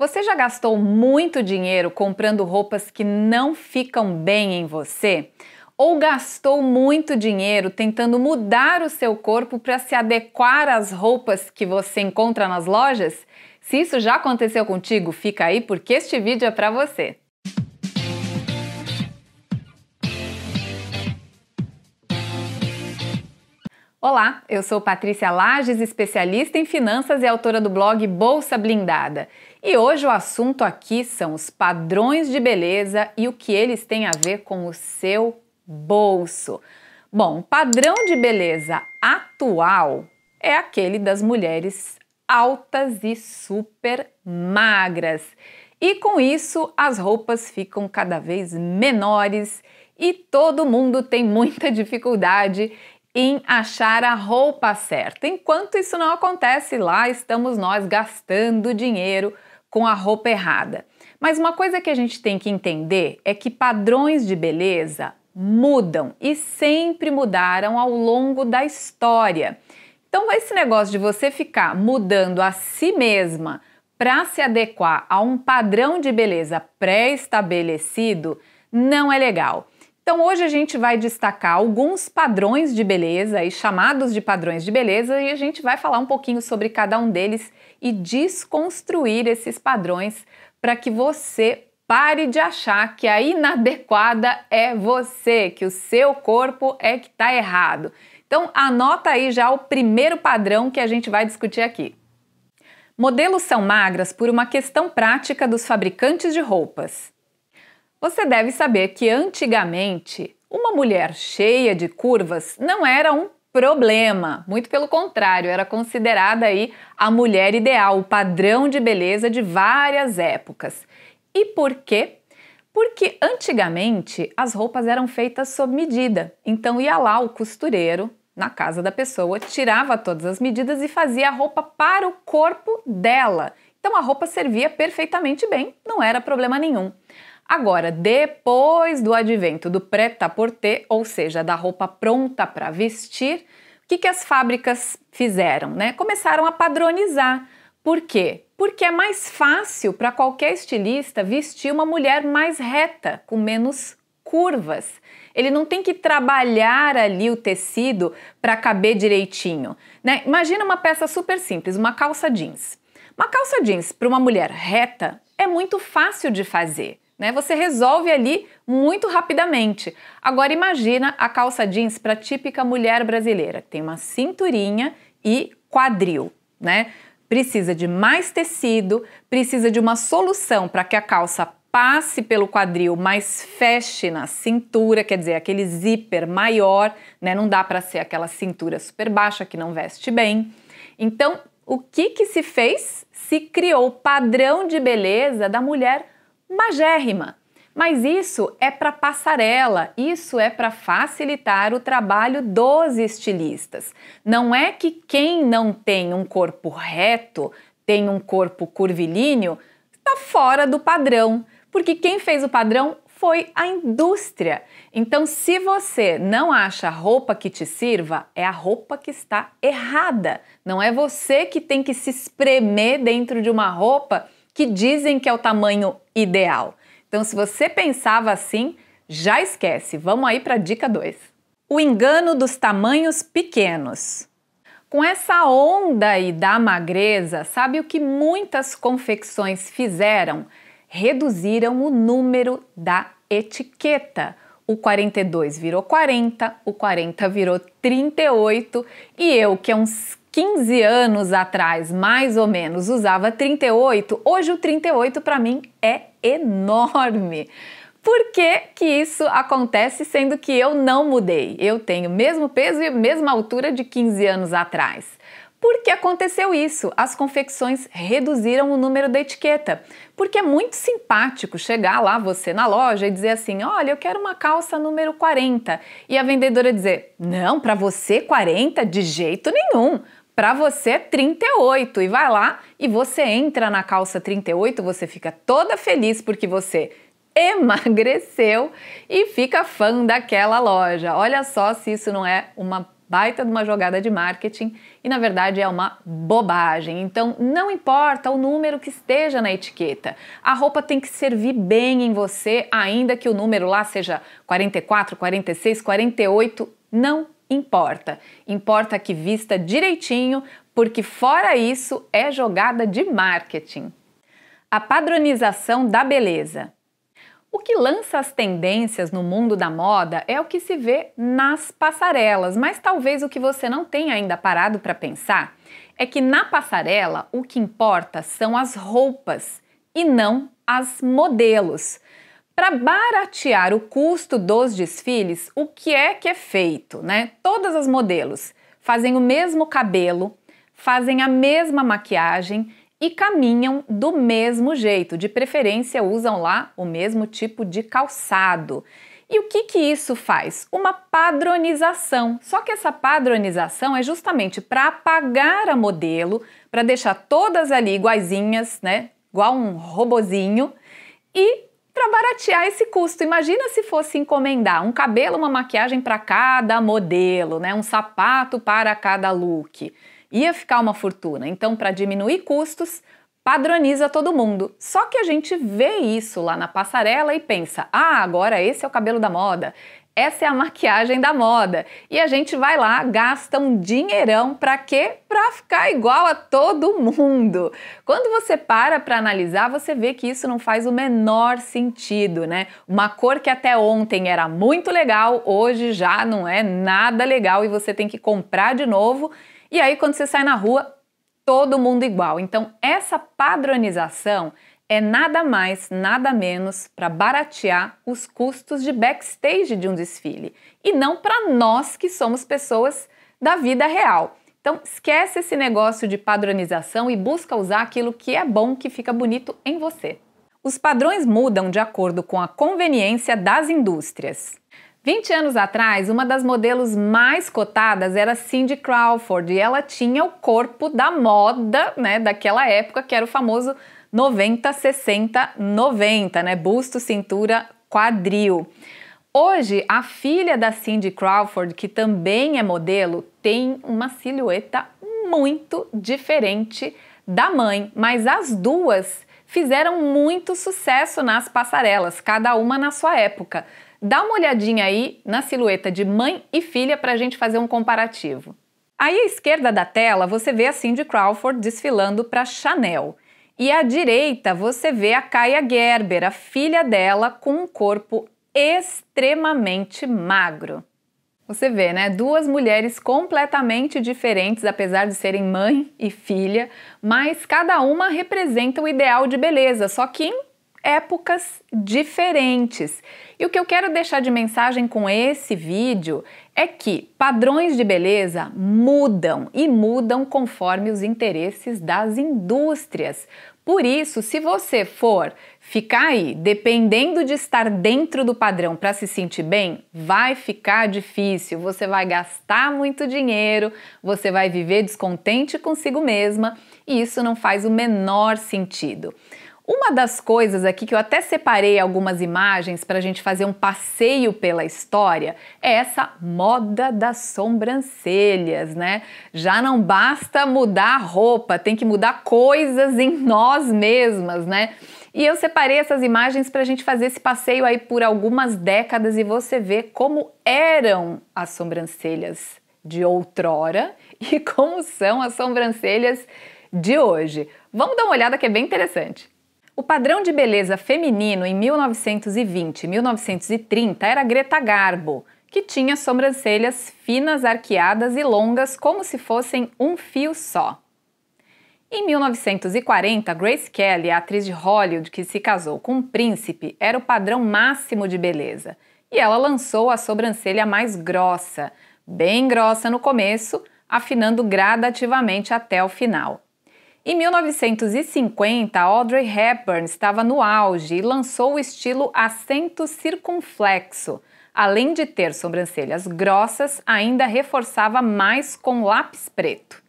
Você já gastou muito dinheiro comprando roupas que não ficam bem em você? Ou gastou muito dinheiro tentando mudar o seu corpo para se adequar às roupas que você encontra nas lojas? Se isso já aconteceu contigo, fica aí porque este vídeo é para você. Olá, eu sou Patrícia Lages, especialista em finanças e autora do blog Bolsa Blindada. E hoje o assunto aqui são os padrões de beleza e o que eles têm a ver com o seu bolso. Bom, padrão de beleza atual é aquele das mulheres altas e super magras. E com isso, as roupas ficam cada vez menores e todo mundo tem muita dificuldade em achar a roupa certa. Enquanto isso não acontece, lá estamos nós gastando dinheiro com a roupa errada. Mas uma coisa que a gente tem que entender é que padrões de beleza mudam e sempre mudaram ao longo da história. Então, esse negócio de você ficar mudando a si mesma para se adequar a um padrão de beleza pré-estabelecido não é legal. Então, hoje a gente vai destacar alguns padrões de beleza e chamados de padrões de beleza e a gente vai falar um pouquinho sobre cada um deles e desconstruir esses padrões para que você pare de achar que a inadequada é você, que o seu corpo é que está errado. Então, anota aí já o primeiro padrão que a gente vai discutir aqui. Modelos são magras por uma questão prática dos fabricantes de roupas. Você deve saber que antigamente, uma mulher cheia de curvas não era um problema. Muito pelo contrário, era considerada aí a mulher ideal, o padrão de beleza de várias épocas. E por quê? Porque antigamente as roupas eram feitas sob medida. Então ia lá o costureiro na casa da pessoa, tirava todas as medidas e fazia a roupa para o corpo dela. Então a roupa servia perfeitamente bem, não era problema nenhum. Agora, depois do advento do prêt-à-porter, ou seja, da roupa pronta para vestir, o que, que as fábricas fizeram? Né? Começaram a padronizar. Por quê? Porque é mais fácil para qualquer estilista vestir uma mulher mais reta, com menos curvas. Ele não tem que trabalhar ali o tecido para caber direitinho. Né? Imagina uma peça super simples, uma calça jeans. Uma calça jeans para uma mulher reta é muito fácil de fazer né? Você resolve ali muito rapidamente. Agora imagina a calça jeans para a típica mulher brasileira, que tem uma cinturinha e quadril, né? Precisa de mais tecido, precisa de uma solução para que a calça passe pelo quadril, mas feche na cintura, quer dizer, aquele zíper maior, né? Não dá para ser aquela cintura super baixa que não veste bem. Então, o que que se fez? Se criou o padrão de beleza da mulher magérrima. Mas isso é para passarela, isso é para facilitar o trabalho dos estilistas. Não é que quem não tem um corpo reto, tem um corpo curvilíneo, está fora do padrão, porque quem fez o padrão foi a indústria. Então, se você não acha a roupa que te sirva, é a roupa que está errada. Não é você que tem que se espremer dentro de uma roupa que dizem que é o tamanho ideal. Então, se você pensava assim, já esquece. Vamos aí para a dica 2. O engano dos tamanhos pequenos. Com essa onda e da magreza, sabe o que muitas confecções fizeram? Reduziram o número da etiqueta. O 42 virou 40, o 40 virou 38 e eu, que é uns 15 anos atrás, mais ou menos, usava 38, hoje o 38 para mim é enorme. Por que, que isso acontece sendo que eu não mudei? Eu tenho o mesmo peso e a mesma altura de 15 anos atrás. Porque aconteceu isso? As confecções reduziram o número da etiqueta. Porque é muito simpático chegar lá você na loja e dizer assim: "Olha, eu quero uma calça número 40". E a vendedora dizer: "Não, para você 40 de jeito nenhum" para você 38 e vai lá e você entra na calça 38, você fica toda feliz porque você emagreceu e fica fã daquela loja. Olha só se isso não é uma baita de uma jogada de marketing e na verdade é uma bobagem. Então não importa o número que esteja na etiqueta, a roupa tem que servir bem em você, ainda que o número lá seja 44, 46, 48, não importa. Importa que vista direitinho, porque fora isso é jogada de marketing. A padronização da beleza. O que lança as tendências no mundo da moda é o que se vê nas passarelas, mas talvez o que você não tenha ainda parado para pensar é que na passarela o que importa são as roupas e não as modelos. Para baratear o custo dos desfiles, o que é que é feito, né? Todas as modelos fazem o mesmo cabelo, fazem a mesma maquiagem e caminham do mesmo jeito, de preferência usam lá o mesmo tipo de calçado. E o que que isso faz? Uma padronização. Só que essa padronização é justamente para apagar a modelo, para deixar todas ali iguaizinhas, né? Igual um robozinho e para baratear esse custo. Imagina se fosse encomendar um cabelo, uma maquiagem para cada modelo, né? Um sapato para cada look. Ia ficar uma fortuna. Então, para diminuir custos, padroniza todo mundo. Só que a gente vê isso lá na passarela e pensa: "Ah, agora esse é o cabelo da moda, essa é a maquiagem da moda. E a gente vai lá, gasta um dinheirão para quê? Para ficar igual a todo mundo. Quando você para para analisar, você vê que isso não faz o menor sentido, né? Uma cor que até ontem era muito legal, hoje já não é nada legal e você tem que comprar de novo. E aí quando você sai na rua, todo mundo igual. Então, essa padronização é nada mais, nada menos para baratear os custos de backstage de um desfile e não para nós que somos pessoas da vida real. Então, esquece esse negócio de padronização e busca usar aquilo que é bom, que fica bonito em você. Os padrões mudam de acordo com a conveniência das indústrias. 20 anos atrás, uma das modelos mais cotadas era Cindy Crawford e ela tinha o corpo da moda né, daquela época, que era o famoso 90, 60, 90, né? Busto, cintura, quadril. Hoje, a filha da Cindy Crawford, que também é modelo, tem uma silhueta muito diferente da mãe, mas as duas fizeram muito sucesso nas passarelas, cada uma na sua época. Dá uma olhadinha aí na silhueta de mãe e filha para a gente fazer um comparativo. Aí à esquerda da tela você vê a Cindy Crawford desfilando para Chanel. E à direita você vê a Kaia Gerber, a filha dela, com um corpo extremamente magro. Você vê, né? Duas mulheres completamente diferentes, apesar de serem mãe e filha, mas cada uma representa o ideal de beleza, só que em épocas diferentes. E o que eu quero deixar de mensagem com esse vídeo é que padrões de beleza mudam e mudam conforme os interesses das indústrias. Por isso, se você for ficar aí dependendo de estar dentro do padrão para se sentir bem, vai ficar difícil. Você vai gastar muito dinheiro, você vai viver descontente consigo mesma e isso não faz o menor sentido. Uma das coisas aqui que eu até separei algumas imagens para a gente fazer um passeio pela história é essa moda das sobrancelhas, né? Já não basta mudar a roupa, tem que mudar coisas em nós mesmas, né? E eu separei essas imagens para a gente fazer esse passeio aí por algumas décadas e você ver como eram as sobrancelhas de outrora e como são as sobrancelhas de hoje. Vamos dar uma olhada que é bem interessante. O padrão de beleza feminino em 1920 e 1930 era Greta Garbo, que tinha sobrancelhas finas, arqueadas e longas como se fossem um fio só. Em 1940, Grace Kelly, a atriz de Hollywood que se casou com um príncipe, era o padrão máximo de beleza e ela lançou a sobrancelha mais grossa, bem grossa no começo, afinando gradativamente até o final. Em 1950, Audrey Hepburn estava no auge e lançou o estilo acento circunflexo. Além de ter sobrancelhas grossas, ainda reforçava mais com lápis preto.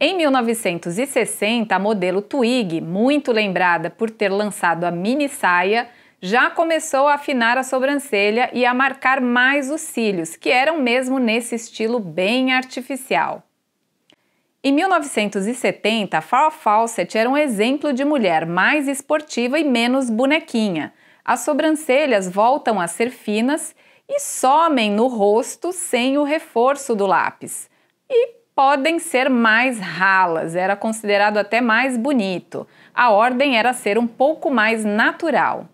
Em 1960, a modelo Twig, muito lembrada por ter lançado a mini saia, já começou a afinar a sobrancelha e a marcar mais os cílios, que eram mesmo nesse estilo bem artificial. Em 1970, Farrah Fawcett era um exemplo de mulher mais esportiva e menos bonequinha. As sobrancelhas voltam a ser finas e somem no rosto sem o reforço do lápis. E podem ser mais ralas, era considerado até mais bonito. A ordem era ser um pouco mais natural.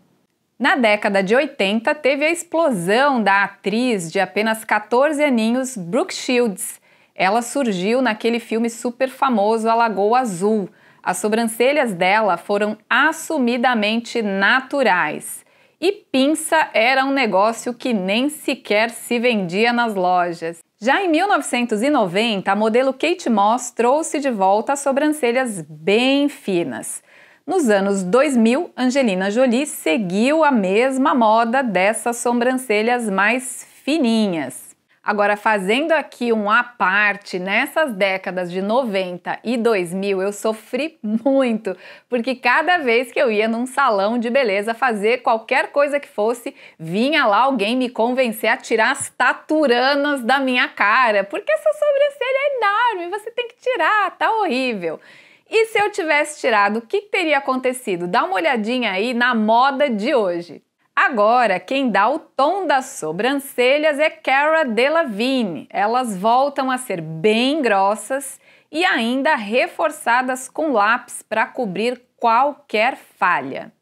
Na década de 80, teve a explosão da atriz de apenas 14 aninhos Brooke Shields, ela surgiu naquele filme super famoso A Lagoa Azul. As sobrancelhas dela foram assumidamente naturais. E pinça era um negócio que nem sequer se vendia nas lojas. Já em 1990, a modelo Kate Moss trouxe de volta as sobrancelhas bem finas. Nos anos 2000, Angelina Jolie seguiu a mesma moda dessas sobrancelhas mais fininhas. Agora, fazendo aqui um à parte, nessas décadas de 90 e 2000, eu sofri muito, porque cada vez que eu ia num salão de beleza fazer qualquer coisa que fosse, vinha lá alguém me convencer a tirar as taturanas da minha cara, porque essa sobrancelha é enorme, você tem que tirar, tá horrível. E se eu tivesse tirado, o que teria acontecido? Dá uma olhadinha aí na moda de hoje. Agora, quem dá o tom das sobrancelhas é Cara Delevingne. Elas voltam a ser bem grossas e ainda reforçadas com lápis para cobrir qualquer falha.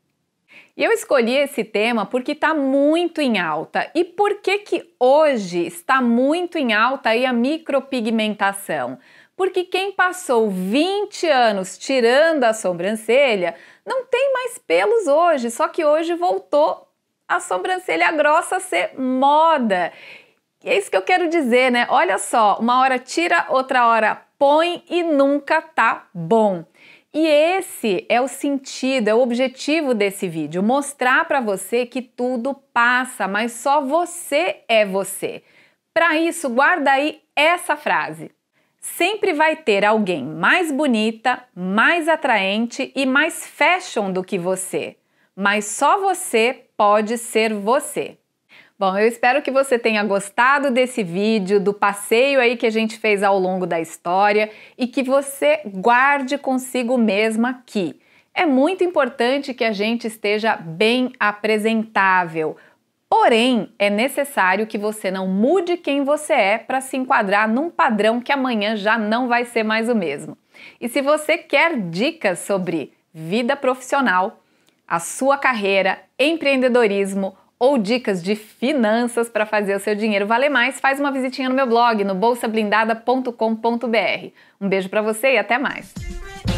E eu escolhi esse tema porque está muito em alta. E por que que hoje está muito em alta aí a micropigmentação? Porque quem passou 20 anos tirando a sobrancelha não tem mais pelos hoje, só que hoje voltou a sobrancelha grossa ser moda. E é isso que eu quero dizer, né? Olha só, uma hora tira, outra hora põe e nunca tá bom. E esse é o sentido, é o objetivo desse vídeo, mostrar para você que tudo passa, mas só você é você. Para isso, guarda aí essa frase. Sempre vai ter alguém mais bonita, mais atraente e mais fashion do que você, mas só você pode ser você. Bom, eu espero que você tenha gostado desse vídeo, do passeio aí que a gente fez ao longo da história e que você guarde consigo mesma aqui. É muito importante que a gente esteja bem apresentável. Porém, é necessário que você não mude quem você é para se enquadrar num padrão que amanhã já não vai ser mais o mesmo. E se você quer dicas sobre vida profissional, a sua carreira empreendedorismo ou dicas de finanças para fazer o seu dinheiro valer mais, faz uma visitinha no meu blog no bolsablindada.com.br. Um beijo para você e até mais.